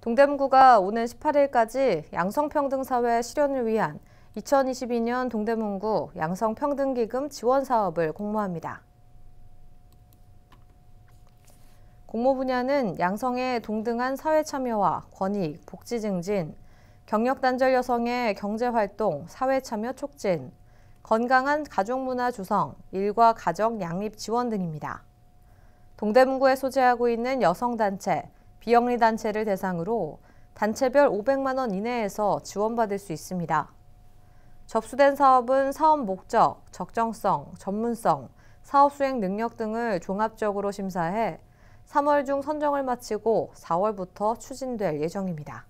동대문구가 오는 18일까지 양성평등사회 실현을 위한 2022년 동대문구 양성평등기금 지원 사업을 공모합니다. 공모 분야는 양성의 동등한 사회 참여와 권익, 복지 증진, 경력 단절 여성의 경제 활동, 사회 참여 촉진, 건강한 가족 문화 조성, 일과 가정 양립 지원 등입니다. 동대문구에 소재하고 있는 여성 단체 비영리 단체를 대상으로 단체별 500만 원 이내에서 지원받을 수 있습니다. 접수된 사업은 사업 목적, 적정성, 전문성, 사업 수행 능력 등을 종합적으로 심사해 3월 중 선정을 마치고 4월부터 추진될 예정입니다.